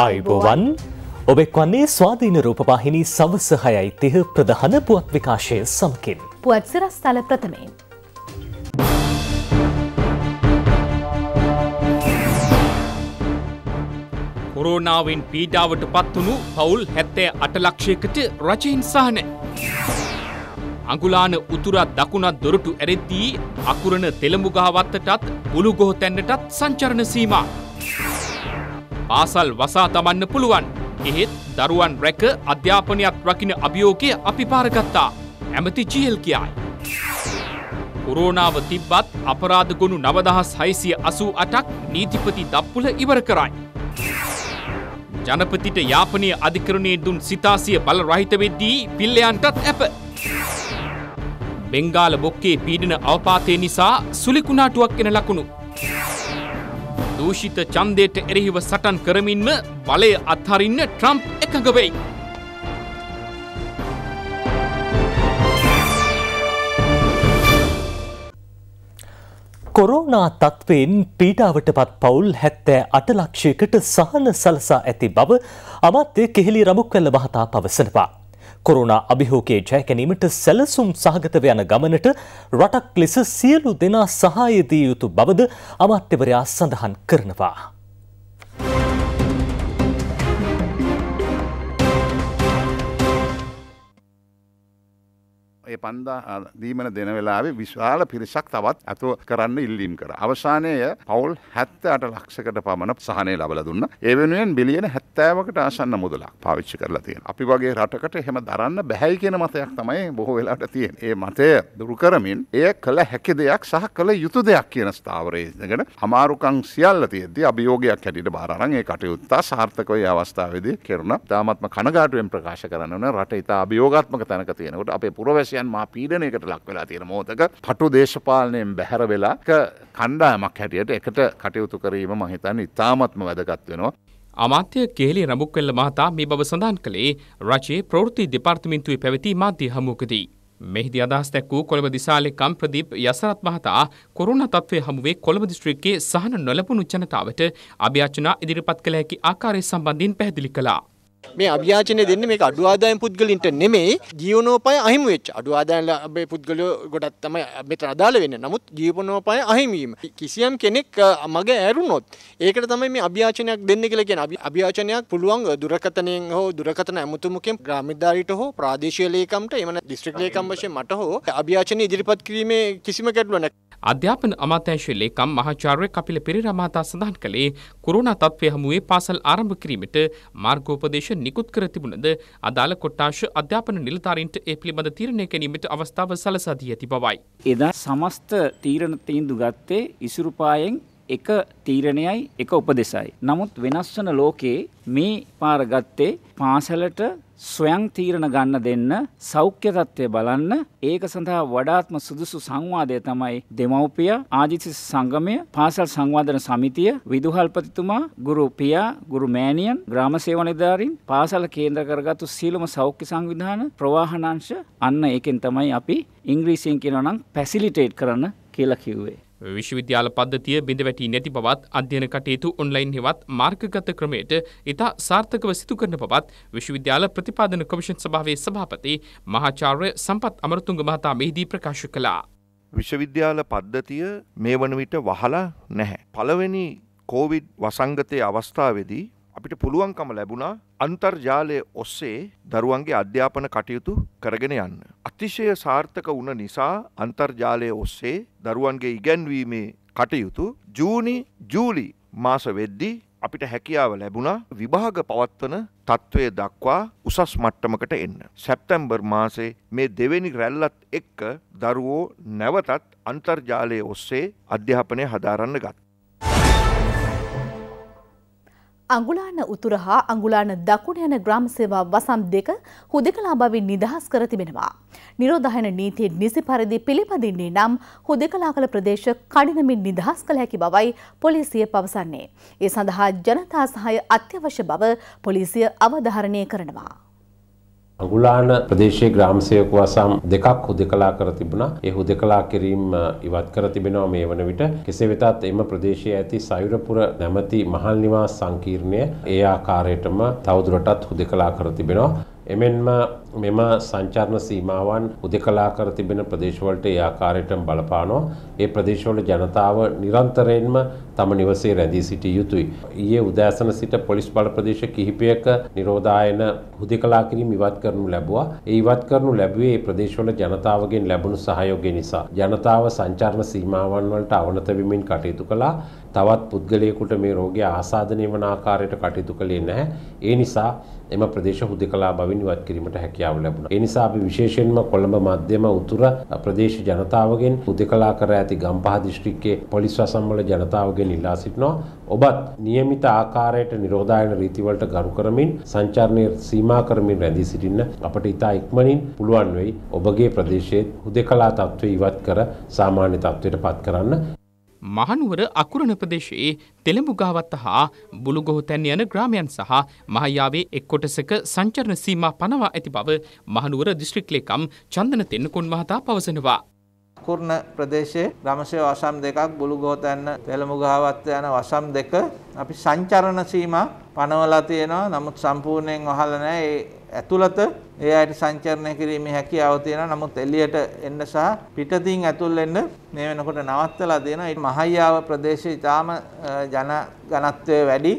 ආයුබෝවන් ඔබ එක්වන්නේ ස්වාධීන රූපවාහිනී සවස හයයි තිහ ප්‍රධාන පුවත් විකාශය සමකින්. පුවත් සිරස් තල ප්‍රථමයෙන්. කොරෝනාවෙන් පීඩාවට පත්වනු පවුල් හැත්තෑ අටලක්ෂයකට රජයෙන් සහන. අගුලාන උතුරත් දකුණත් දොරටු ඇරෙද්දී අකුරණ තෙළඹුගාවත්තටත් පුළුගොහ තැන්නටත් සංචරණ සීමා. පාසල් වසා තමන්න පුළුවන්. එහෙත් දරුවන් රැක අධ්‍යාපනයක් රකින අභියෝගය අපි පාරගත්තා. ඇමති ජියල් කියයි. කොරෝනාව තිබ්බත් අපරාධ ගොුණු නවදහස් හයිසිය අසූ අටක් නීතිපති දප්පුල ඉවර කරයි. ජනපතිට යාපනය අධිකරණය දුන් සිතාසිය බල රහිතවෙද්දී පිල්ලයන්ටත් ඇප. බෙංගාල බොක්කේ පීඩන අවපාතය නිසා සුලිකුණාටුවක් එෙන ලකුණු දූෂිත ඡන්දයට එරෙහිව සටන් කරමින්ම බලය අත්හරින්න ට්‍රම්ප් එකඟ වෙයි. කොරෝනා තත්ත්වයෙන් පීඩාවට පත් පවුල් හැත්තෑ අට ලක්ෂයකට සහන සලසා ඇති බව අමත්‍ය කෙහෙලි රමුක්වැල්ල මහතා පවසනවා. කොරුණා අභිහෝකයේ ජයකැනීමට සැලසුම් සහගතව යන ගමනට රටක් ලෙස සියලු දෙනා සහාය දී යුතු බවද අමාත්‍යවරයා සඳහන් කරනවා. ඒ පන්දා දීමන දෙන වෙලාවේ විශාල පිරිසක් තවත් ඇතු කරන්න ඉල්ලීම් කර. අවසානය පවුල් හැත්ත අට ලක්ෂකට පමණ සහනය ලබල දුන්න. ඒ වෙනුවෙන් බිලියන හැත්තෑවකට ආසන්න මුදලක් පාවිච්චි කරලා තියෙන. අපි වගේ රටකට එහෙම දරන්න බැහැයි කියෙන මතයක් තමයි බොහෝ වෙලාට තියෙන්. ඒ මතය දුරුකරමින් එය කළ හැකි දෙයක් සහ කළ යුතු දෙයක් කියන ස්ථාවරයේදගෙන අමාරුකං සියල්ල තියද අභියෝගයක් හැටිට බාරන් ඒ කටයුත්තා සාර්ථකවය අවස්ථාවද කෙරුණ තාමත්ම කනගාටුවෙන් ප්‍රකාශ කරන්න රට ඉතා අභියෝගත්මක තැනක තියෙනකට අපේ පුරවැසි මනුෂ්‍යයන් මා පීඩනයකට ලක් වෙලා තියෙන මෝතක පටු දේශපාලනයෙන් බැහැර වෙලා කණ්ඩායමක් හැටියට එකට කටයුතු කිරීම මහිතන් ඉතාමත්ම වැදගත් වෙනවා. අමාත්‍ය කේලි රඹුක්වෙල්ල මහතා මේ බව සඳහන් කළේ රජයේ ප්‍රවෘත්ති දෙපාර්තමේන්තුවේ පැවති මාධ්‍ය හමුවකදී. මෙහිදී අදහස් දැක් වූ කොළඹ දිසාලේ කම්ප්‍රදීප් යසරත් මහතා කොරුණ තත්ත්වය හමුවේ කොළඹ දිස්ත්‍රික්කයේ සහන නොලැබුණු ජනතාවට අභ්‍යාචනා ඉදිරිපත් කළ හැකි ආකාරය සම්බන්ධයෙන් පැහැදිලි කළා. මේ අභ්‍යාචනය දෙන්නේ මේක අඩු ආදායම් පුද්ගලින්ට නෙමෙයි ජීවනෝපාය අහිමි වෙච්ච අඩු ආදායම් ලැබේ පුද්ගලයෝ ගොඩක් තමයි මෙතන අදාළ වෙන්නේ. නමුත් ජීවනෝපාය අහිමි වීම කිසියම් කෙනෙක් මග ඇරුණොත් ඒකට තමයි මේ අභ්‍යාචනයක් දෙන්නේ කියලා කියන්නේ. අභ්‍යාචනයක් පුළුවන් දුරකථනයෙන් හෝ දුරකථන ඇමතුමකින් ග්‍රාමීදාරිට හෝ ප්‍රාදේශීය ලේකම්ට එවන දිස්ත්‍රික් ලේකම් වශයෙන් මට හෝ අභ්‍යාචනය ඉදිරිපත් කිරීමේ කිසිම ගැටලුවක් නැහැ. අධ්‍යාපන අමාත්‍යංශයේ ලේකම් මහාචාර්ය කපිල පෙරේරා මහතා සඳහන් කළේ කොරෝනා තත්ත්වය හමුවේ පාසල් ආරම්භ කිරීමට මාර්ගෝපදේශ නිකුත් කර තිබුණද අදාළ කොට්ටාශ අධ්‍යාපන නිලධාරීන්ට ඒ පිළිබඳ තීරණය ගැනීමට අවස්ථාව සලසා දී ඇති බවයි. එදා සමස්ත තීරණ තීන්දු ගත්තේ ඉසුරුපායෙන් එක තීරණයයි එක උපදෙසයි. නමුත් වෙනස් වන ලෝකයේ මේ පාර ගත්තේ පාසලට ස්වයං තීරණ ගන්න දෙන්න සෞඛ්‍ය තත්ත්වය බලන්න ඒක සඳහා වඩාත්ම සුදුසු සංවාදය තමයි දෙමව්පිය ආජිත සංගමය පාසල් සංවර්ධන සමිතිය විදුහල්පතිතුමා ගුරු පියා ගුරු මෑණියන් ග්‍රාම සේවා නිලධාරීන් පාසල කේන්ද්‍ර කරගත්තු සීලම සෞඛ්‍ය සංවිධාන ප්‍රවාහනාංශ අන්න ඒකෙන් තමයි අපි ඉංග්‍රීසියෙන් කියනවා නම් ෆැසිලිටේට් කරන්න කියලා කිව්වේ විශ්වවිද්‍යාල පද්ධතිය බිඳ වැටී නැති බවත් අධ්‍යයන කටයුතු ඔන්ලයින් හෙවත් මාර්ගගත ක්‍රමයට ඉතා සාර්ථකව සිදු කරන බවත් විශ්වවිද්‍යාල ප්‍රතිපාදන කොමිෂන් සභාවේ සභාපති මහාචාර්ය සම්පත් අමරතුංග මහතා මෙහිදී ප්‍රකාශ කළා. විශ්වවිද්‍යාල පද්ධතිය මේ වන විට වහලා නැහැ. පළවෙනි කෝවිඩ් වසංගතය අවස්ථාවේදී අපිට පුළුවන්කම ලැබුණා අන්තර්ජාලය ඔස්සේ දරුවන්ගේ අධ්‍යාපන කටයුතු කරගෙන යන්න. අතිශය සාර්ථක වුණ නිසා අන්තර්ජාලය ඔස්සේ දරුවන්ගේ ඉගැන්වීමේ කටයුතු ජූනි ජූලි මාස වෙද්දී අපිට හැකියාව ලැබුණා විභාග පවත්වන තත්ත්වය දක්වා උසස් මට්ටමකට එන්න. සැප්තැම්බර් මාසේ මේ දෙවෙනි රැල්ලත් එක්ක දරුවෝ නැවතත් අන්තර්ජාලය ඔස්සේ අධ්‍යාපනය හදාරන්න ගත්. අංගුලාන උතුර හා අංගුලාන දකුණ යන ග්‍රාම සේවා වසම් දෙක හුදෙකලා බවින් නිදහස් කර තිබෙනවා. නිරෝධායන නීතිය නිසි පරිදි පිළිපදින්නේ නම් හුදෙකලා කළ ප්‍රදේශ කඩිනමින් නිදහස් කළ හැකි බවයි පොලිසිය පවසන්නේ. ඒ සඳහා ජනතා සහාය අත්‍යවශ්‍ය බව පොලිසිය අවධාරණය කරනවා. අගුලාන ප්‍රදේශයේ ග්‍රාමසේවක වසම් දෙකක් හුදකලා කර තිබුණා. ඒ හුදකලා කිරීම ඉවත් කර තිබෙනවා මේ වන විට. කෙසේ වෙතත් එම ප්‍රදේශයේ ඇති සයුරපුර නැමැති මහල් නිවාස සංකීර්ණය ඒ ආකාරයටම තවදුරටත් හුදකලා කර තිබෙනවා. එමෙන්ම මෙම සංචාරණ සීමාවන් උදෙකලා කර තිබෙන ප්‍රදේශවලට ඒ ආකාරයටම බලපානවා. ඒ ප්‍රදේශවල ජනතාව නිරන්තරයෙන්ම තම නිවසේ රැඳී සිටිය යුතුයි. ඊයේ උදෑසන සිට පොලිස් බල ප්‍රදේශ කිහිපයක නිරෝධායන උදෙකලා කිරීම ඉවත් කරනු ලැබුවා. ඒ ඉවත් කරනු ලැබුවේ ඒ ප්‍රදේශවල ජනතාවගෙන් ලැබුණු සහයෝගය නිසා. ජනතාව සංචාරණ සීමාවන් වලට අවනත වෙමින් කටයුතු කළා. තවත් පුද්ගලයෙකුට මේ රෝගය ආසාදනය වන ආකාරයට කටයුතු කළේ නැහැ. ඒ නිසා එම ප්‍රදේශ හුදකලා බවින් ඉවත් කිරීමට හැකියාව ලැබුණා. ඒ නිසා අපි විශේෂයෙන්ම කොළඹ මධ්‍යම උතුර ප්‍රදේශ ජනතාවගෙන් හුදකලා කර ඇති ගම්පහ දිස්ත්‍රික්කයේ පොලිස් වසම්වල ජනතාවගෙන් ඉල්ලා සිටිනවා. ඔබත් નિયમિત ආකාරයට නිරෝධායන රීතිවලට ගරු කරමින් සංචාරණය සීමා කරමින් රැඳී සිටින්න අපට ඉතා ඉක්මනින් පුළුවන් වෙයි. ඔබගේ ප්‍රදේශයේ හුදකලා තත්ත්වය ඉවත් කර සාමාන්‍ය තත්ත්වයට පත් කරන්න මහනුවර අකුරණ ප්‍රදේශයේ තෙළඹුගාවත්ත හා බුළුගොහොතැන් යන ග්‍රාමයන් සහ මහයාවේ එක් කොටසක සංචරණ සීමා පනවා ඇති බව මහනුවර දිස්ත්‍රික් ලේකම් චන්දන තෙන්නකොන් මහතා පවසනවා. කුර්ණ ප්‍රදේශයේ රමසේ වසම් දෙකක් බුලුගෝතැන්න තෙලමුගාවත් යන වසම් දෙක අපි සංචරණ සීමා පනවලා තියෙනවා නමුත් සම්පූර්ණයෙන් වහලා නැහැ ඒ ඇතුළත ඒ අයට සංචරණය කිරීමේ හැකියාව තියෙනවා නමුත් එළියට එන්න සහ පිටතින් ඇතුල් වෙන්න මේ වෙනකොට නවත්තලා දෙනවා ඒ මහයියාව ප්‍රදේශය ඊටාම ජන ඝනත්වය වැඩි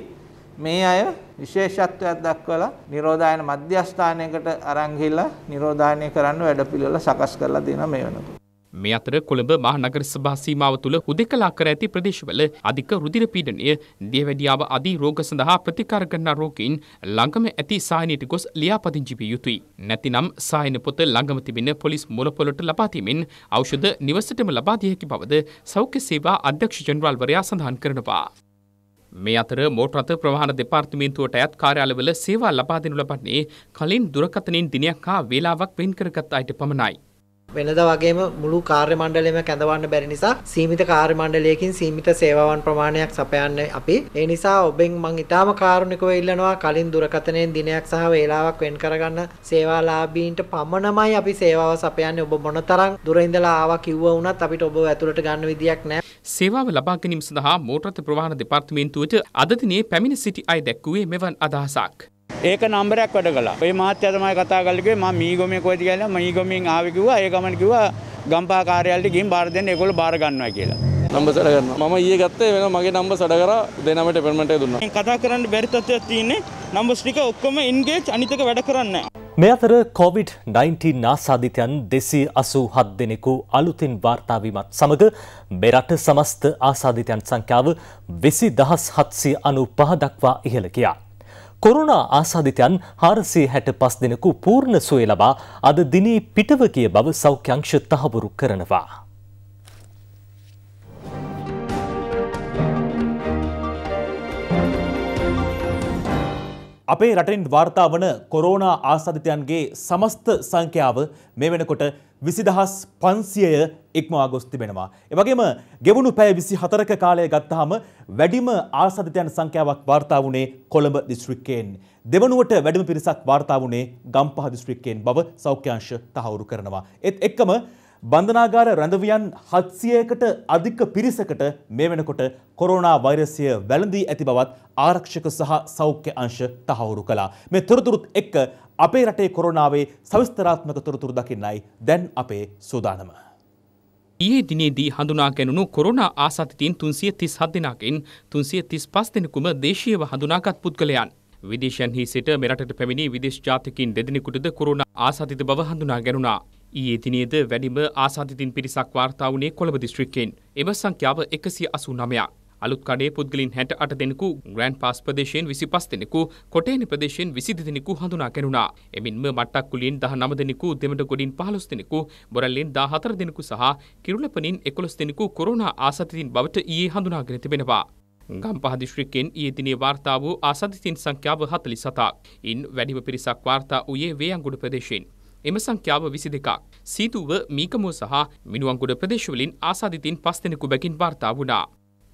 මේ අය විශේෂත්වයක් දක්වලා නිරෝධායන මධ්‍යස්ථානයකට අරන් ගිහිල්ලා නිරෝධායනය කරන්න වැඩපිළිවෙල සකස් කරලා දෙනවා මේ වෙනකොට මේ අතර කොළඹ මහනගර සභා සීමාව තුළ හුදෙකලා කර ඇති ප්‍රදේශවල අධික රුධිර පීඩනය, දියවැඩියාව ආදී රෝග සඳහා ප්‍රතිකාර කරන රෝගීන් ළඟම ඇති සායනයට ගොස් ලියාපදිංචි විය යුතුයි. නැතිනම් සායන පොත ළඟම තිබෙන පොලිස් මුලපොළට ලබා දීමෙන් ඖෂධ නිවසටම ලබා දිය හැකි බවද සෞඛ්‍ය සේවා අධ්‍යක්ෂ ජනරාල්වරයා සඳහන් කරනවා. මේ අතර මෝටරත ප්‍රවාහන දෙපාර්තමේන්තුවට අයත් කාර්යාලවල සේවා ලබා දෙනු ලබන්නේ කලින් දුරකථනින් දිනයක් හා වේලාවක් වෙන් කරගත් අයට පමණයි. වෙනද වගේම මුළු කාර්ය මණ්ඩලයම කැඳවන්න බැරි නිසා සීමිත කාර්ය මණ්ඩලයකින් සීමිත සේවාවන් ප්‍රමාණයක් සපයන්නේ අපි. ඒ නිසා ඔබෙන් මං ඉතාම කාරුණිකව ඉල්ලනවා කලින් දුරකථනයෙන් දිනයක් සහ වේලාවක් වෙන් කරගන්න සේවාලාභීන්ට පමණමයි අපි සේවාව සපයන්නේ ඔබ මොනතරම් දුර ඉඳලා ආවා කිව්ව වුණත් අපිට ඔබ ඇතුළට ගන්න විදියක් නැහැ. සේවාව ලබා ගැනීම සඳහා මෝටර් රථ ප්‍රවාහන දෙපාර්තමේන්තුවට අද දිනේ පැමිණ සිටි අය දැක්වුවේ මෙවන් අදහසක්. ඒක නම්බරයක් වැඩ කළා. ඒ මහත්තයා තමයි කතා කරලා කිව්වේ මම මීගොමේ කොහෙද කියලා මීගොමෙන් ආවේ කිව්වා. ඒ ගමන් කිව්වා ගම්පහ කාර්යාලයට ගිහින් බාර දෙන්න ඒගොල්ලෝ බාර ගන්නවා කියලා. නම්බර් සඩ කරනවා. මම ඊයේ ගත්තේ වෙන මගේ නම්බර් සඩ කරා දෙනම ඩිපාර්ට්මන්ට් එක දුන්නා. කතා කරන්න බැරි තත්ත්වයක් තියෙන්නේ. නම්බර්ස් ටික ඔක්කොම එන්ගේජ් අනිතක වැඩ කරන්නේ මේ අතර COVID-19 නාසාධිතයන් 287 දෙනෙකු අලුතින් වාර්තා වීමත් සමග මේ රට සමස්ත ආසාධිතයන් සංඛ්‍යාව 20795 දක්වා ඉහළ ගියා. කොරුණා ආසාධිතයන් හාරසේ හැට පස් දෙනකු පූර්ණ සුවය ලබා අද දිනේ පිටව කිය බව සෞඛ්‍යංශ තහවුරු කරනවා. අපේ රටෙන් වාර්තා වන කොරෝනා ආසාධිතයන්ගේ සමස්ත සංඛ්‍යාව මේ වෙනකොට විසිදහස් පන්සියය ඉක්මවා ගොස් තිබෙනවා. එවගේම ගෙවුණු පැය විසි හතරක කාලය ගත්තාම වැඩිම ආසධිතයන් සංඛ්‍යාවක් වාර්තා වුණේ කොළඹ දිස්ත්‍රික්කයෙන්. දෙවනුවට වැඩිම පිරිසක් වාර්තා වුණේ ගම්පහ දිස්ත්‍රික්කයෙන් බව සෞඛ්‍යංශ තහවුරු කරනවා. ඒත් එක්කම බන්ධනාගාර රැඳවියන් හත්සියයකට අධික පිරිසකට මේ වෙනකොට කොරෝනා වෛරසය වැළඳී ඇති බවත් ආරක්ෂක සහ සෞඛ්‍ය අංශ තහවුරු කළා. මේ තොරතුරුත් එක්ක අපේ රටේ කොරෝනාවේ සවිස්තරාත්මක තොරතුරු දකින්නයි දැන් අපේ සූදානම. ඊයේ දිනේදී හඳුනා ගැනුණු කොරෝනා ආසාතිතීන් 337 දෙනාගෙන් 335 දෙනෙකුම දේශීයව හඳුනාගත් පුද්ගලයන්. විදේශයන්හි සිට මෙරටට පැමිණි විදේශ ජාතිකින් දෙදෙනෙකුටද කොරෝනා ආසාතිත බව හඳුනා ගැනුණා. ඊයේ දිනේද වැඩිම ආසාදිතින් පිරිසක් වාර්තා වුණේ කොළඹ දිස්ත්‍රික්කයෙන්. එම සංඛ්‍යාව 189ක්. අලුත් කඩේ පුද්ගලින් 68 දෙනෙකු ග්‍රෑන්ඩ් පාස් ප්‍රදේශයෙන් 25 දෙනෙකු කොටේන ප්‍රදේශයෙන් 22 දෙනෙකු හඳුනා ගැනුණා. එමින්ම මට්ටක්කුලියෙන් 19 දෙනෙකු දෙමඩගොඩින් 15 දෙනෙකු බොරැල්ලෙන් 14 දෙනෙකු සහ කිරුළපනින් 11 දෙනෙකු කොරෝනා ආසාදිතින් බවට ඊයේ හඳුනාගෙන තිබෙනවා. ගම්පහ දිශ්‍රිකෙන් ඊදිනේ වාර්තා වූ ආසාදිතින් සංඛ්‍යාව 47ක්. ඉන් වැඩිම පිරිසක් වාර්තා වූයේ වේයන්ගොඩ ප්‍රදේශයෙන්. එම සංඛ්‍යාව විසි දෙකක්. සීතුව මීකමෝ සහ මිනුවන්කුඩ ප්‍රදේශවලින් ආසාධිතින් පස්තෙනෙකු බැකින් වාර්තා වුණා.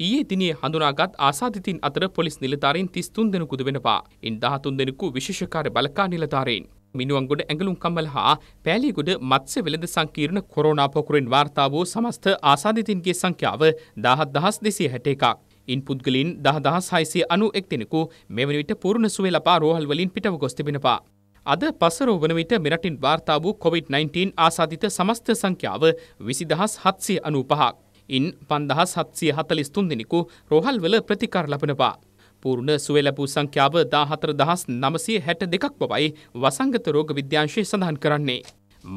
ඊයේ දිනේ හඳුනාගත් ආසාධිතින් අතර පොලිස් නිලධාරීන් 33 දෙනෙකුද වෙනවා. ඉන් 13 දෙනෙකු විශේෂ කාර්ය බලකා නිලධාරීන්. මිනුවන්ගොඩ ඇඟලුම් කම්මල හා පෑලිගොඩ මත්ස්‍ය වෙළඳ සංකීර්ණ කොරෝනා පොකුරෙන් වාර්තා වූ සමස්ත ආසාධිතින්ගේ සංඛ්‍යාව 17261ක්. ඉන් පුද්ගලින් 10696 අනු එක්දෙනෙකු මෙවැනි විට පූර්ණ සුවේ ලබා රෝහල් වලින් පිටව ගොස් තිබෙනවා. අද පසර වන විට මෙරටින් වාර්තා වූ COොVID-19 ආසාධිත සමස්ත සංඛ්‍යාව විසිදහස් හත්සිය අනු පහක්. ඉන් පන්දහස් හත්සිය හතලිස් තුන්දෙනෙකු රෝහල්වල ප්‍රතිකාර ලබනවා. පූර්ණ සුවලැපූ සංඛ්‍යාව දාහතර දහස් නමසය හැට දෙකක් බවයි වසංගත රෝග විද්‍යාංශය සඳහන් කරන්නේ.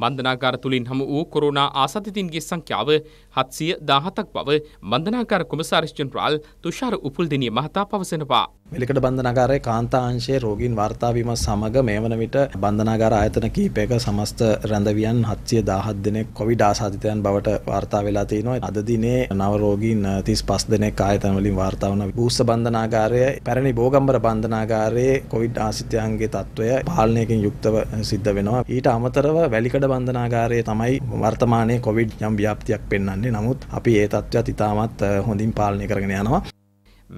බන්ධනාකාර තුළින් හම වූ කොරුණා ආසතිතින්ගේ සංඛ්‍යාව හත්සිය දාහතක් බව බන්ධනාකාර කොමසාරිෂ්චන්ට්‍රාල් තුෂාර උපුල්දිනිය මහතා පවසනවා. මෙලිකට බන්ධනාගාරය කාන්තාංශයේ රෝගීන් වාර්තාාවීම සමඟ මේ වන විට බන්ධනාගාර ආයතන කීපයක සමස්ත රැඳවියන් හත්සිය දාහත් දෙනෙක් කොවිඩ ආසාධිතයන් බවට වාර්තා වෙලා තියෙනවා අද දිනේ නවරෝගීන් තිස් පස් දෙනෙක් ආයතනවලින් වාර්තාාවන භූස බන්ධනාගාරය පැරණි බෝගම්බර බන්ධනාගාරයේ කොවිඩ් ආසිතයන්ගේ තත්ත්වය පාලනයකින් යුක්තව සිද්ධ වෙනවා ඊට අමතරව වැලිකඩ බන්ධනාගාරය තමයි වර්තමානය කොවිඩ් යම් ව්‍යාපතියක් පෙන්න්නේ නමුත් අපි ඒ තත්ත්වයක් ඉතාමත් හොඳින් පාලනය කරගෙන යනවා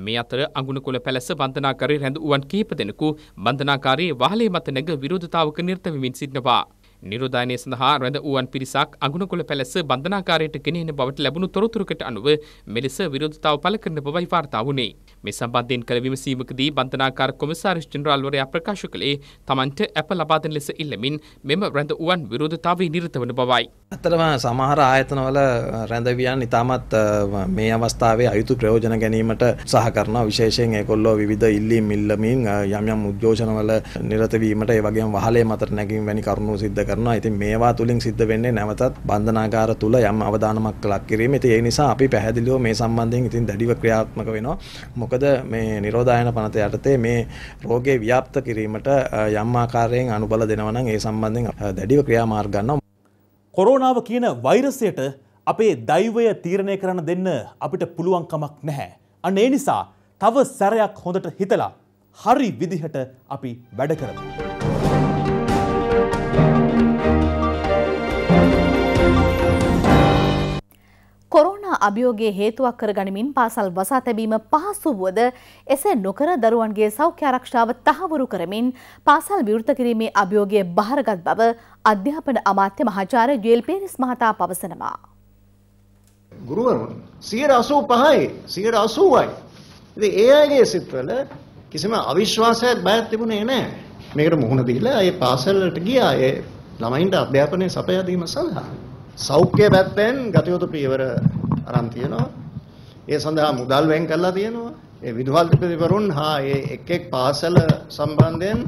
මේ අතර අගුණකුල පැලස බන්ධනාකාරී රැඳ වුවන් කීප දෙනෙකු බන්ධනාකාරී වහලේ මත නැග විරෝධතාවක නිරත වෙමින් සිටිනවා. නිරෝධායනය සඳහා රැඳ වුවන් පිරිසක් අගුණකුල පැලස බන්ධනාකාරයට ගෙනෙන බවට ලැබුණු තොරතුරකට අනුව මෙලෙස විරෝධතාව පළ කරන බවයි වාර්තා වුණේ. මේ සම්බන්ධයෙන් කළ විමසීමකදී බන්ධනාකාර කොමසාරිස් ජෙනරාල්වරයා ප්‍රකාශ කළේ තමන්ට ඇප ලබා දෙන ලෙස ඉල්ලමින් මෙම රැඳ උවන් විරෝධතාවයේ නිරත වන බවයි. ඇත්තටම සමහර ආයතනවල රැඳවියන් ඉතාමත් මේ අවස්ථාවේ අයුතු ප්‍රයෝජන ගැනීමට උත්සාහ කරනවා. විශේෂයෙන් ඒගොල්ලෝ විවිධ ඉල්ලීම් ඉල්ලමින් යම් යම් උද්ඝෝෂණවල නිරත වීමට ඒ වගේම වහලේ මතට නැගීම වැනි කරුණු සිද්ධ කරනවා. ඉතින් මේවා තුලින් සිද්ධ වෙන්නේ නැවතත් බන්ධනාගාර තුල යම් අවදානමක් ලක් කිරීම. ඉතින් ඒ නිසා අපි පැහැදිලිව මේ සම්බන්ධයෙන් ඉතින් දැඩිව ක්‍රියාත්මක වෙනවා. මොකද මොකද මේ නිරෝධායන පනත යටතේ මේ රෝගේ ව්‍යාප්ත කිරීමට යම් ආකාරයෙන් අනුබල දෙනවා නම් ඒ සම්බන්ධයෙන් දැඩිව ක්‍රියාමාර්ග ගන්නවා. කොරෝනාව කියන වෛරසයට අපේ දෛවය තීරණය කරන්න දෙන්න අපිට පුළුවන් කමක් නැහැ. අන්න ඒ නිසා තව සැරයක් හොඳට හිතලා හරි විදිහට අපි වැඩ කරමු. අභියෝගයේ හේතුවක් කර ගනිමින් පාසල් වසා තැබීම පහසු වුවද එසේ නොකර දරුවන්ගේ සෞඛ්‍ය ආරක්ෂාව තහවුරු කරමින් පාසල් විවෘත කිරීමේ අභියෝගය බහරගත් බව අධ්‍යාපන අමාත්‍ය මහාචාර්ය ජුවල් පේරිස් මහතා පවසනවා. ගුරුවරු 185යි 180යි. ඉතින් ඒ අයගේ සිත්වල කිසිම අවිශ්වාසයක් බයක් තිබුණේ නැහැ. මේකට මුහුණ දීලා ඒ පාසල්වලට ගියා ඒ ළමයින්ට අධ්‍යාපනය සපයා දීම සඳහා. සෞඛ්‍ය පැත්තෙන් ගතයුතු පියවර අරන් තියෙනවා. ඒ සඳහා මුදල් වෙන් කරලා තියෙනවා. ඒ විදුහල්පතිවරුන් හා ඒ එක් එක් පාසල සම්බන්ධයෙන්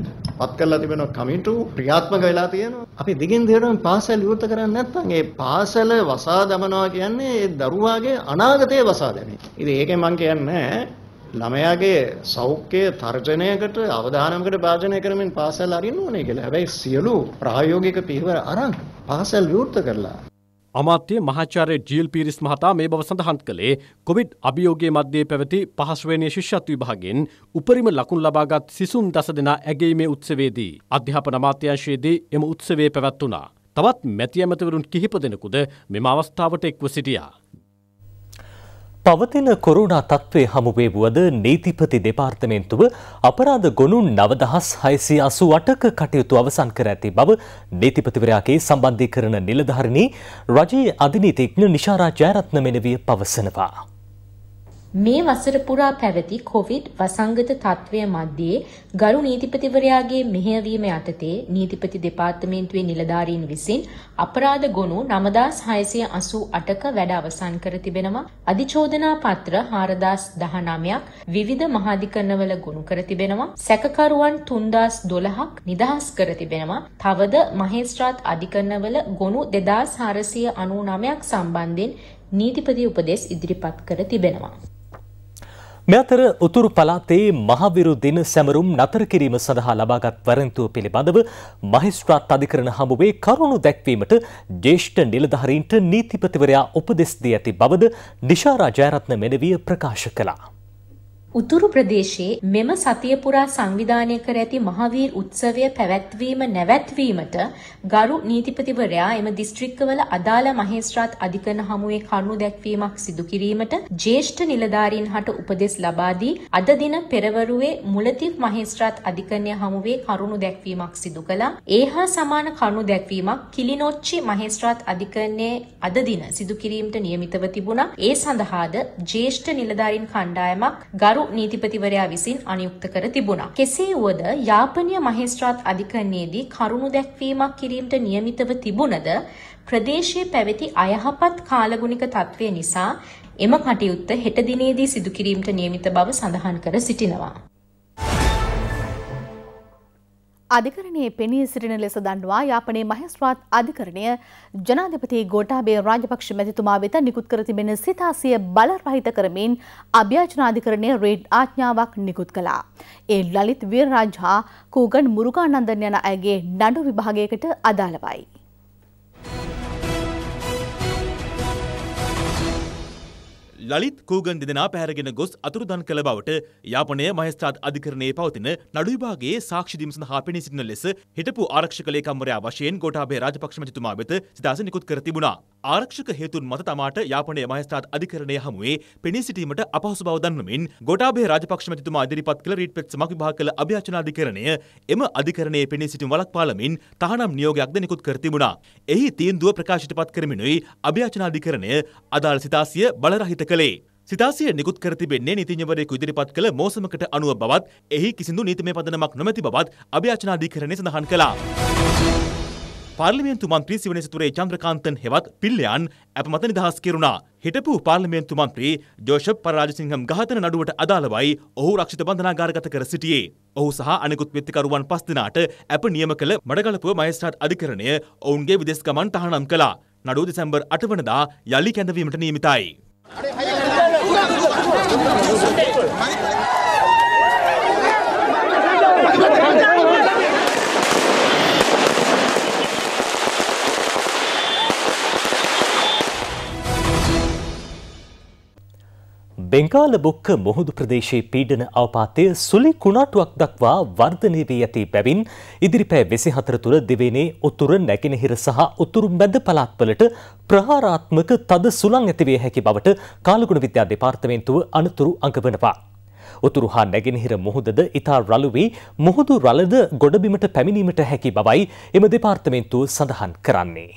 පත් කරලා තිබෙන කමිටු ක්‍රියාත්මක වෙලා තියෙනවා. අපි දිගින් දිගටම පාසල් විවෘත කරන්නේ නැත්නම් ඒ පාසල වසා දමනවා කියන්නේ ඒ දරුවාගේ අනාගතය වසා දැමීම. ඉතින් ඒකෙන් මම කියන්නේ ළමයාගේ සෞඛ්‍ය තර්ජනයකට අවධානමකට භාජනය කරමින් පාසල් අරින්න ඕනේ කියලා. හැබැයි සියලු ප්‍රායෝගික පියවර අරන් පාසල් විවෘත කරලා අමාත්‍ය මහාචාර්ය ජීල් පීරිස් මහතා මේ බව සඳහන් කළේ කොවිඩ් අභියෝගයේ මැද්දේ පැවති පහස්වැනි ශිෂ්‍යත්ව විභාගෙන් උපරිම ලකුණු ලබාගත් සිසුන් දස දෙනා ඇගීමේ උත්සවයේදී අධ්‍යාපන අමාත්‍යාංශයේදී එම උත්සවය පැවැත්වුණා. තවත් මැති ඇමතිවරුන් කිහිප දෙනෙකුද මෙම අවස්ථාවට එක්ව සිටියා. පවතින කොරුණා තත්ත්වය හමුවේ වුවද නීතිපති දෙපාර්තමේන්තුව අපරාධ ගොනුන් නවදහස් හයිසි අසු අටක කටයුතු අවසන් කර ඇති බව නීතිපතිවරයාගේ සම්බන්ධී කරන නිලධහරණී රජයේ අධිනීතිඥ නිශාරා ජයරත්න මෙනවිය පවසනවා. මේ වසර පුරා පැවති කොවිඩ් වසංගත තත්ත්වය මැද්දේ ගරු නීතිපතිවරයාගේ මෙහෙයවීම යටතේ නීතිපති දෙපාර්තමේන්තුවේ නිලධාරීන් විසින් අපරාධ ගොනු 9688ක වැඩ අවසන් කර තිබෙනවා අධිචෝදනා පත්‍ර 4019ක් විවිධ මහාධිකරණවල ගොනු කර තිබෙනවා සැකකරුවන් 3012ක් නිදහස් කර තිබෙනවා තවද මහේස්ත්‍රාත් අධිකරණවල ගොනු 2499ක් සම්බන්ධයෙන් නීතිපති උපදෙස් ඉදිරිපත් කර තිබෙනවා මෙතර උතුරු පළාතේ මහවිරු දින සැමරුම් නතර කිරීම සඳහා ලබාගත් වරන්තුව පිළිබඳව මහිස්ත්‍රාත් අධිකරණ හමුවේ කරුණු දැක්වීමට ජ්‍යෙෂ්ඨ නිලධාරීන්ට නීතිපතිවරයා උපදෙස් දී ඇති බවද නිශාරා ජයරත්න මෙනවිය ප්‍රකාශ කළා. උතුරු ප්‍රදේශයේ මෙම සතිය පුරා සංවිධානය කර ඇති මහවීර උත්සවය පැවැත්වීම නැවැත්වීමට ගරු නීතිපතිවරයා එම දිස්ත්‍රික්කවල අදාළ මහේස්ත්‍රාත් අධිකරණ හමුවේ කරුණු දැක්වීමක් සිදු කිරීමට ජ්‍යෙෂ්ඨ නිලධාරීන් හට උපදෙස් ලබා දී අද දින පෙරවරුවේ මුලතිව් මහේස්ත්‍රාත් අධිකරණය හමුවේ කරුණු දැක්වීමක් සිදු කළා. ඒහා සමාන කරුණු දැක්වීමක් කිලිනොච්චි මහේස්ත්‍රාත් අධිකරණයේ අද දින සිදු කිරීමට නියමිතව තිබුණා. ඒ සඳහාද ජ්‍යෙෂ්ඨ නිලධාරීන් කණ්ඩායමක් ගරු කරු නීතිපතිවරයා විසින් අනියුක්ත කර තිබුණා. කෙසේ වුවද යාපනය මහේස්ත්‍රාත් අධිකරණයේදී කරුණු දැක්වීමක් කිරීමට නියමිතව තිබුණද ප්‍රදේශයේ පැවති අයහපත් කාලගුණික තත්ත්වය නිසා එම කටයුත්ත හෙට දිනේදී සිදු කිරීමට නියමිත බව සඳහන් කර සිටිනවා. අධිකරණයේ පෙනී සිටින ලෙස දන්වා යාපනයේ මහස්ත්‍රාත් අධිකරණය ජනාධිපති ගෝඨාභය රාජපක්ෂ මැතිතුමා වෙත නිකුත් කර තිබෙන සිතාසිය බලරහිත කරමින් අභ්‍යාචනාධිකරණයේ රේඩ් ආඥාවක් නිකුත් කළා. ඒ ලලිත් වීරරාජ් හා කූගන් මුරුකානන්දන් යන අයගේ නඩු විභාගයකට අදාළවයි. ලලිත් කූගන් දෙදෙනා පැහැරගෙන ගොස් අතුරුදන් කළ බවට යාපනය මහස්ථාත් අධිකරණයේ පවතින නඩු විභාගයේ සාක්ෂි දීම සඳහා පෙනී සිටින ලෙස හිටපු ආරක්ෂක ලේකම්වරයා වශයෙන් ගෝඨාභය රාජපක්ෂ මැතිතුමා වෙත සිතාස නිකුත් කර තිබුණා. ආරක්ෂක හේතුන් මත තමාට යාපනය මහස්ථාත් අධිකරණය හමුවේ පෙනී සිටීමට අපහසු බව දන්නමින් ගොටාබේ රාජපක්ෂ මැතිතුමා ඉදිරිපත් කළ රීට් පෙක්සමක් විභාග කළ අභියාචනාධිකරණය එම අධිකරණයේ පෙනී සිටීම වළක්වාලමින් තහනම් නියෝගයක්ද නිකුත් කර තිබුණා. එහි තීන්දුව ප්‍රකාශයට පත් කරමිනුයි අභියාචනාධිකරණය අදාළ සිතාසිය බලරහිත කළ කළේ. සිතාසිය නිකුත් කර තිබෙන්නේ නීතිඥවරයෙකු ඉදිරිපත් කළ මෝසමකට අනුව බවත් එහි කිසිදු නීතිමය පදනමක් නොමැති බවත් අභියාචනාධිකරණය සඳහන් කළා. පාර්ලිමේන්තු මන්ත්‍රී සිවනසතුරේ චන්ද්‍රකාන්තන් හෙවත් පිල්ලයන් අපමත නිදහස් කෙරුණා. හිටපු පාර්ලිමේන්තු මන්ත්‍රී ජෝෂප් පරාජසිංහම් ඝාතන නඩුවට අදාළවයි ඔහු රක්ෂිත බන්ධනාගාරගත කර සිටියේ. ඔහු සහ අනෙකුත් වෙත්තිකරුවන් පස් දෙනාට අප නියම කළ මඩගලපුව මහේස්ත්‍රාත් අධිකරණය ඔවුන්ගේ විදෙස් ගමන් තහනම් කළා. නඩුව දෙසැම්බර් 8 වනදා යලි කැඳවීමට නියමිතයි. 아래 하이 බෙංගාල බොක්ක මුහුදු ප්‍රදේශයේ පීඩන අවපාතය සුළි කුණාටුවක් දක්වා වර්ධනය වී ඇති බැවින් ඉදිරිපෑ වෙසි හතර තුළ දෙවේනේ උතුර නැගෙනහිර සහ උතුරු මැද පළාත්වලට ප්‍රහාරාත්මක තද සුළං ඇතිවිය හැකි බවට කාලගුණ විද්‍යා දෙපාර්තමේන්තුව අනතුරු අඟවනවා. උතුරු හා නැගෙනහිර මුහුදද ඉතා රළු වී මුහුදු රළද ගොඩබිමට පැමිණීමට හැකි බවයි එම දෙපාර්තමේන්තුව සඳහන් කරන්නේ.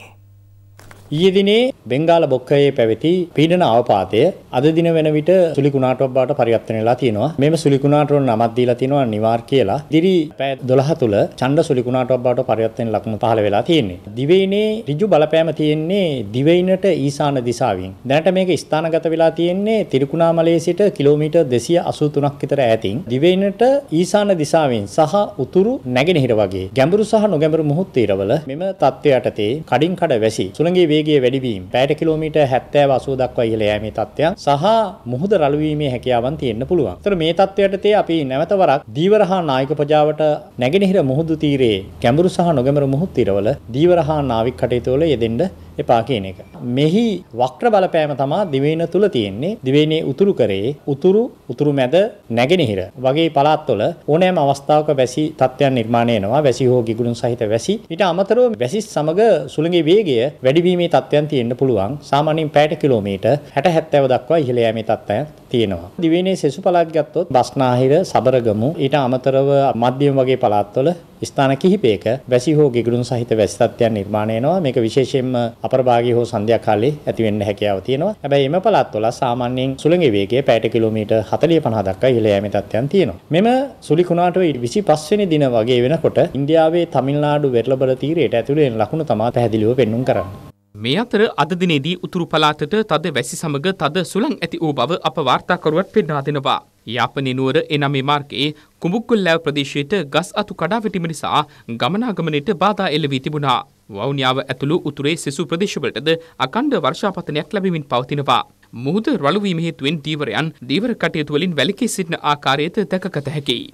ඊයේ දිනේ බෙන්ගාල බොක්කයේ පැවති පීඩන අවපාතය අද දින වෙන විට සුලි කුණාටුවක් බවට පරිවර්තන වෙලා තියෙනවා. මේම සුලි කුණාටුවට නමක් දීලා තියෙනවා නිවාර් කියලා. ඉදිරි පැය 12 තුල ඡණ්ඩ සුලි කුණාටුවක් බවට පරිවර්තන ලකුණු පහළ වෙලා තියෙන්නේ. දිවයිනේ ඍජු බලපෑම තියෙන්නේ දිවයිනට ඊසාන දිශාවෙන්. දැනට මේක ස්ථානගත වෙලා තියෙන්නේ තිරිකුණාමලයේ සිට කිලෝමීටර් 283ක් විතර ඈතින් දිවයිනට ඊසාන දිශාවෙන් සහ උතුරු නැගෙනහිර වගේ ගැඹුරු සහ නොගැඹුරු මුහුත් තීරවල මෙම තත්ත්වයට තේ කඩින් කඩ වැසි සුළඟේ වේගයේ වැඩිවීම පැයට කිලෝමීටර් 70 80 දක්වා ඉහළ යෑමේ තත්ත්වයන් සහ මුහුද රළුවීමේ හැකියාවන් තියෙන්න පුළුවන්. ඒතර මේ තත්ත්වයට තේ අපි නැවත වරක් දීවර හා නාවික ප්‍රජාවට නැගෙනහිර මුහුදු තීරයේ කැඹුරු සහ නොගැඹුරු මුහුදු තීරවල දීවර හා නාවික කටයුතු වල යෙදෙන්න එපා කියන එක. මෙහි වක්‍ර බලපෑම තමා දිවයින තුල තියෙන්නේ. දිවයිනේ උතුරු කරේ උතුරු උතුරු මැද නැගෙනහිර වගේ පළාත්වල ඕනෑම අවස්ථාවක වැසි තත්ත්වයන් නිර්මාණය වෙනවා. වැසි හෝ ගිගුරුන් සහිත වැසි. ඊට අමතරව වැසි සමග සුළඟේ වේගය වැඩිවීමේ තත්ත්වයන් තියෙන්න පුළුවන්. සාමාන්‍යයෙන් පැයට කිලෝමීටර් 60 70 දක්වා ඉහළ යෑමේ තත්ත්වයන් තියෙනවා. දිවයිනේ සෙසු පළාත් ගත්තොත් බස්නාහිර, සබරගමු ඊට අමතරව මධ්‍යම වගේ පළාත්වල ස්ථාන කිහිපයක වැසි හෝ ගිගලුන් සහිත වැසි තත්ත්වයන් නිර්මාණය වෙනවා. මේක විශේෂයෙන්ම අපරභාගී හෝ සන්ධ්‍යා කාලේ ඇති වෙන්න හැකියාව තියෙනවා. හැබැයි එම පළාත්වල සාමාන්‍යයෙන් සුළඟ වේගය පැයට කිලෝමීටර් 40 50 දක්වා ඉහළ යෑමේ තත්ත්වයන් තියෙනවා. මෙම සුළි කුණාටුව 25 වෙනි දින වගේ වෙනකොට ඉන්දියාවේ තමිල්නාඩු වෙරළබර තීරයට ඇතුළු වෙන ලකුණු තමයි පැහැදිලිව පෙන්눔 කරන්නේ. මේ අතර අද දිනේදී උතුරු පළාතට තද වැසි සමග තද සුළං ඇති වූ බව අප වාර්තාකරුවත් පෙන්වා දෙනවා. යාපනයේ නුවර එනමේ මාර්ගයේ කුඹුක්කුල්ලෑව ප්‍රදේශයට ගස් අතු කඩා වැටීම නිසා ගමනාගමනයට බාධා එල්ල වී තිබුණා. වවුනියාව ඇතුළු උතුරේ සෙසු ප්‍රදේශවලටද අකණ්ඩ වර්ෂාපතනයක් ලැබෙමින් පවතිනවා. මුහුද රළුවීම හේතුවෙන් දීවරයන් දීවර කටයුතු වලින් වැළකී සිටින ආකාරයට දැකගත හැකියි.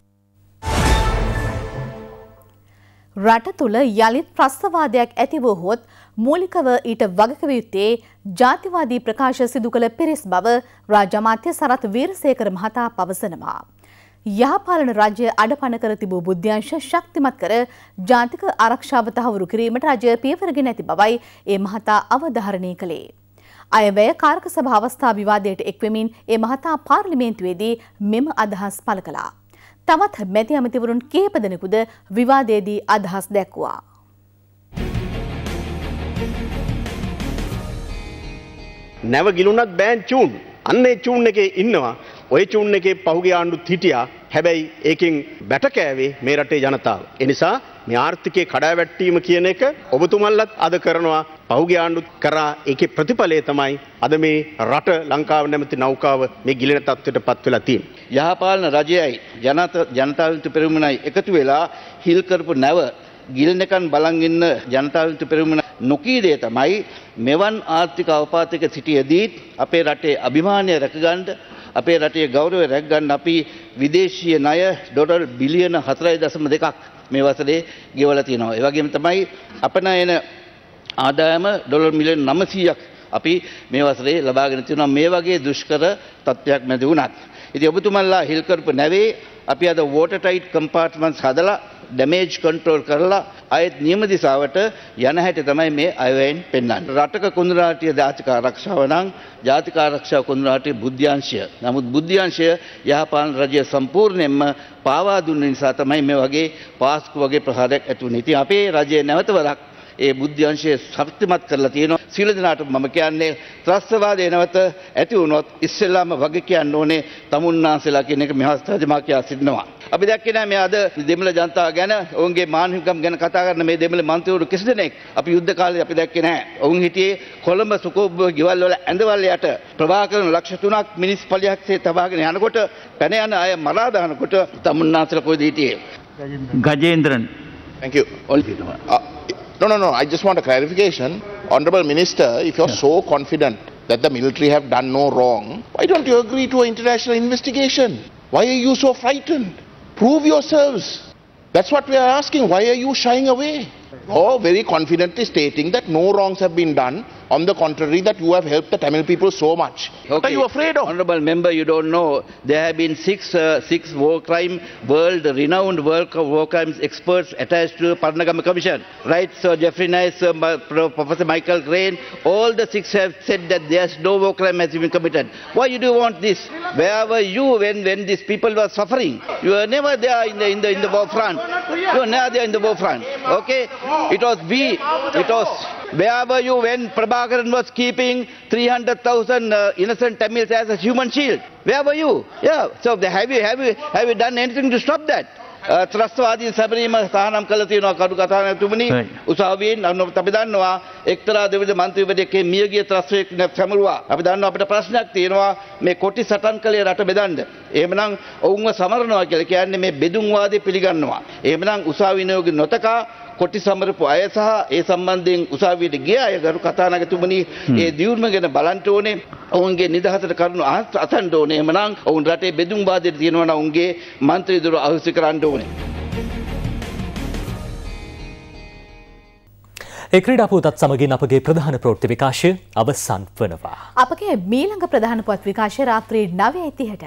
රට තුළ යළිත් ප්‍රස්තවාදයක් ඇති වූ හොත් මූලිකව ඊට වගකවයුත්තේ ජාතිවාදී ප්‍රකාශ සිදු කළ පිරිස් බව රාජමාත්‍ය සරත් වීරසේකර මහතා පවසනවා. යහපාලන රජය අඩපණ කර තිබූ බුද්ධ්‍යංශ ශක්තිමත් කර ජාතික ආරක්ෂාව තහවුරු කිරීමට රජය පියවරගෙන ඇති බවයි ඒ මහතා අවධාරණය කළේ. අයවැය කාර්ක සභා අවස්ථා විවාදයට එක්වෙමින් ඒ මහතා පාර්ලිමේන්තුවේදී මෙම අදහස් පළ කළා. තවත් මැති අමතිවරුන් කේපදෙනෙකුද විවාදයේදී අදහස් දැක්වා. නැව ගිලුණත් බෑන් චූන් අන්නේ චූන් එකේ ඉන්නවා ඔය චූන් එකේ පහුගේ ආණ්ඩුත් හිටියා හැබැයි ඒකෙන් බැටකෑවේ මේ රටේ ජනතාව. එනිසා මේ ආර්ථිකය කඩාවැට්ටීම කියන එක ඔබතුමල්ලත් අද කරනවා පහුගේ ආණ්ඩුත් කරා ඒකේ ප්‍රතිඵලය තමයි අද මේ රට ලංකාව නැමැති නෞකාව මේ ගිලෙන තත්ත්වයට පත් වෙලා තියෙන්නේ. යහපාලන රජයයි ජනතාවින්ට පෙරමුණයි එකතු වෙලා හිල් කරපු නැව ගිල්නකන් බලන් ඉන්න ජනතාවට පෙරමුණ නොකී දේ තමයි මෙවන් ආර්ථික අවපාතයක සිටියදීත් අපේ රටේ අභිමානය රැකගන්න අපේ රටේ ගෞරවය රැකගන්න අපි විදේශීය ණය ඩොලර් බිලියන 4.2ක් මේ වසරේ ගෙවලා තියෙනවා. ඒ වගේම තමයි අපනයන ආදායම ඩොලර් මිලියන 900ක් අපි මේ වසරේ ලබාගෙන තියෙනවා. මේ වගේ දුෂ්කර තත්ත්වයක් මැද වුණත්. ඉතින් ඔබතුමන්ලා හිල් කරපු නැවේ අපි අද වෝටර් ටයිට් කම්පාර්ට්මන්ට්ස් හදලා ඩැමේජ් කන්ට්‍රෝල් කරලා අයත් නියම දිසාවට යන හැට තමයි මේ අයවැයෙන් පෙන්වන්න. රටක කුඳුරාටිය ජාතික ආරක්ෂාව නම් ජාතික ආරක්ෂාව කුඳුරාටිය බුද්ධ්‍යංශය. නමුත් බුද්ධ්‍යංශය යහපාලන රජය සම්පූර්ණයෙන්ම පාවා දුන්න නිසා තමයි මේ වගේ පාස්කු වගේ ප්‍රහාරයක් ඇති වුනේ. ඉතින් අපේ රජයේ නැවත වරක් ඒ බුද්ධ්‍යංශයේ ශක්තිමත් කරලා තියෙනවා. සීල දනාට මම කියන්නේ ත්‍රස්තවාදේ නැවත ඇති වුණොත් ඉස්සෙල්ලාම වගේ කියන්න ඕනේ තමුන්නාන්සලා කියන එක මෙහස්තජමා කියා සිටිනවා. අපි දැක්කේ නෑ මේ අද දෙමළ ජනතාව ගැන ඔවුන්ගේ මානසිකම් ගැන කතා කරන මේ දෙමළ මන්ත්‍රීවරු කිසි දෙනෙක් අපි යුද්ධ කාලේ අපි දැක්කේ නෑ. ඔවුන් හිටියේ කොළඹ සුකෝබ්බ ගෙවල් වල ඇඳවල යට ප්‍රවාහකරන ලක්ෂ තුනක් මිනිස් පලියක්සේ තබාගෙන යනකොට පැන යන අය මරා දානකොට තමුන්නාන්සලා කොයිද හිටියේ? Gajendran. Thank you. Only uh, no, no, no. I just want a clarification. Honorable Minister, if you're yeah. so confident that the military have done no wrong, why don't you agree to an international investigation? Why are you so frightened? Prove yourselves. That's what we are asking. Why are you shying away? or very confidently stating that no wrongs have been done. On the contrary, that you have helped the Tamil people so much. Okay. What are you afraid of? Honorable member, you don't know. There have been six, uh, six war crime, world renowned world war crimes experts attached to the Parnagama Commission. Right, Sir Jeffrey Nice, Sir Ma Professor Michael Crane, all the six have said that there's no war crime has been committed. Why you do want this? Where were you when, when these people were suffering? You were never there in the, in the, in the war front. You were never there in the war front. Okay? It was we, it was where were you when Prabhakaran was keeping 300,000 uh, innocent Tamils as a human shield? Where were you? Yeah, so have you, have you, have you done anything to stop that? ත්‍රස්වාදී සැබරීම සහනම් කළ තියෙනවා කඩු කතානැතුමනි උසාවියෙන් අනුව අපි දන්නවා එක්තරා දෙවිද මන්ත්‍රීවරයෙක්ගේ මියගිය ත්‍රස්වයක් සැමරුවා අපි දන්නවා අපිට ප්‍රශ්නයක් තියෙනවා මේ කොටි සටන් කළේ රට බෙදන්න එහෙමනම් ඔවුන්ව සමරනවා කියලා කියන්නේ මේ බෙදුම්වාදී පිළිගන්නවා එහෙමනම් උසාවි නියෝග නොතකා කොටි සමරපු අය සහ ඒ සම්බන්ධයෙන් උසාවියට ගිය අය ගරු කතානාගතුමනි ඒ දියුණුව ගැන බලන්න ඕනේ ඔවුන්ගේ නිදහසට කරුණු අසන්න ඕනේ එහෙමනම් ඔවුන් රටේ බෙදුම් බාධයට තියෙනවා නම් ඔවුන්ගේ මන්ත්‍රීදුරු අහුසි කරන්න ඕනේ ඒ ක්‍රීඩා පුවතත් සමගින් අපගේ ප්‍රධාන ප්‍රවෘත්ති විකාශය අවසන් වනවා. අපගේ මීළඟ ප්‍රධාන පුවත් විකාශය රාත්‍රී 9:30ට.